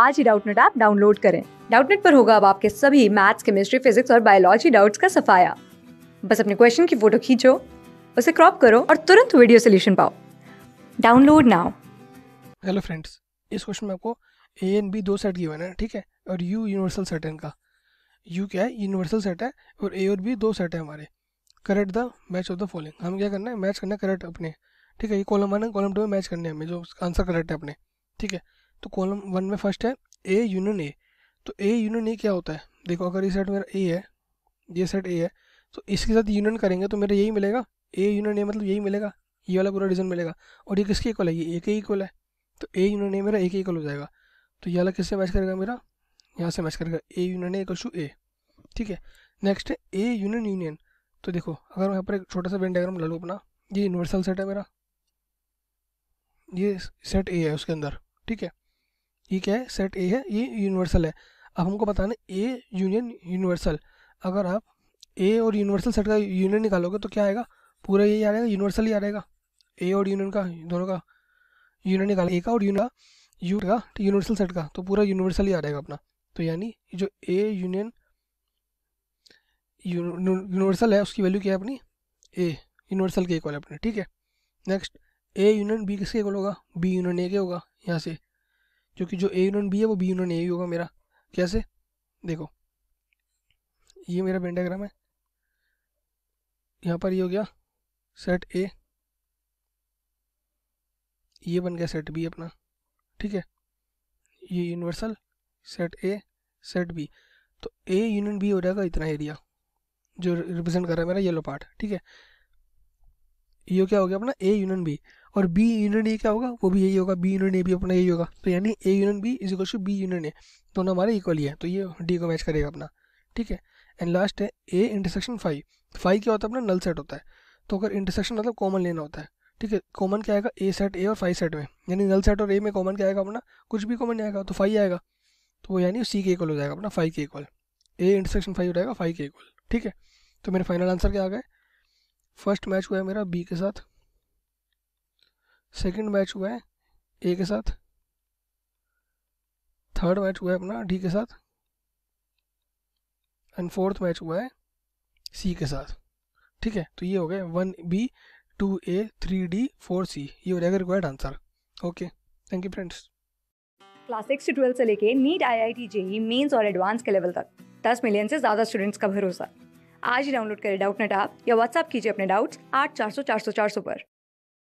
आज ही Doubtnut app download करें डाउटनेट पर होगा अब आपके सभी मैथ्स केमिस्ट्री फिजिक्स और बायोलॉजी डाउट्स का सफाया बस अपने क्वेश्चन की फोटो खींचो उसे क्रॉप करो और तुरंत वीडियो सोल्यूशन पाओ डाउनलोड नाउ हेलो फ्रेंड्स इस क्वेश्चन में आपको ए एन बी दो सेट गिवन है ठीक है और यू यूनिवर्सल सेट है इनका यू क्या है यूनिवर्सल सेट है और ए और बी दो सेट है हमारे correct the match of the following हम क्या करना है मैच करना है करेक्ट अपने ठीक है ये कॉलम वन है कॉलम टू में मैच करने हमें जो आंसर करेक्ट है अपने ठीक है तो कॉलम वन में फर्स्ट है ए यूनियन ए तो ए यूनियन ए क्या होता है देखो अगर ये सेट मेरा ए है ये सेट ए है तो इसके साथ यूनियन करेंगे तो मेरा यही मिलेगा ए यूनियन ए मतलब यही मिलेगा ये वाला पूरा रीज़न मिलेगा और ये किसके इक्वल है ये ए के इक्वल है तो ए यूनियन ए मेरा ए के इक्वल हो जाएगा तो ये वाला किससे मैच करेगा मेरा यहाँ से मैच करेगा A union A equals to A ठीक है नेक्स्ट है ए यूनियन यूनियन तो देखो अगर मैं यहाँ पर एक छोटा सा वेन डायग्राम लूँ अपना ये यूनिवर्सल सेट है मेरा ये सेट ए है उसके अंदर ठीक है ये क्या है सेट ए है ये यूनिवर्सल है अब हमको बताना ए यूनियन यूनिवर्सल अगर आप ए और यूनिवर्सल सेट का यूनियन निकालोगे तो क्या आएगा पूरा यही आ रहेगा यूनिवर्सल ही आ जाएगा ए और यूनियन का दोनों का यूनियन निकाल ए का और यूनियन यू का यूनिवर्सल सेट का तो पूरा यूनिवर्सल ही आ जाएगा अपना तो यानी जो ए यूनियन यूनिवर्सल है उसकी वैल्यू क्या है अपनी ए यूनिवर्सल के इक्वल है अपने ठीक है नेक्स्ट ए यूनियन बी किसके इक्वल होगा बी यूनियन ए के होगा यहाँ से क्योंकि जो ए यूनियन बी है वो बी यूनियन ए ही होगा मेरा कैसे देखो ये मेरा बेंडाग्राम है यहाँ पर ये हो गया सेट ए ये बन गया सेट बी अपना ठीक है ये universal set A set B तो ए यूनियन बी हो जाएगा इतना एरिया जो रिप्रेजेंट कर रहा है मेरा येलो पार्ट ठीक है ये क्या हो गया अपना ए यूनियन बी और बी यूनियन ए क्या होगा वो भी यही होगा बी यूनियन ए भी अपना यही होगा तो यानी A union B is equal to B union A दोनों हमारे इक्वल ही है तो ये डी को मैच करेगा अपना ठीक है एंड लास्ट है ए इंटरसेक्शन फाइव फाइव क्या होता है अपना नल सेट होता है तो अगर इंटरसेक्शन मतलब कॉमन लेना होता है ठीक है कॉमन क्या आएगा ए सेट ए और फाइव सेट में यानी नल सेट और ए में कॉमन क्या आएगा अपना कुछ भी कॉमन आएगा तो फाइव आएगा तो वो यानी सी के इक्वल हो जाएगा अपना फाइव के इक्वल ए इंटरसेक्शन फाइव हो जाएगा फाइव के इक्वल ठीक है तो मेरा फाइनल आंसर क्या आ गया फर्स्ट मैच हुआ है मेरा बी के साथ सेकंड मैच हुआ है ए के साथ थर्ड मैच हुआ है अपना डी के साथ एंड फोर्थ मैच हुआ है सी के साथ ठीक है तो ये हो गए one B two A three D four C ये हो जाएगा required answer okay thank you friends class six से ट्वेल्थ से लेके NEET I I T JEE mains और एडवांस के लेवल तक दस मिलियन से ज़्यादा स्टूडेंट्स का भरोसा आज ही डाउनलोड करें डाउट नेट आप या व्हाट्सअप कीजिए अपने डाउट्स आठ चार सौ चार सौ चार सौ पर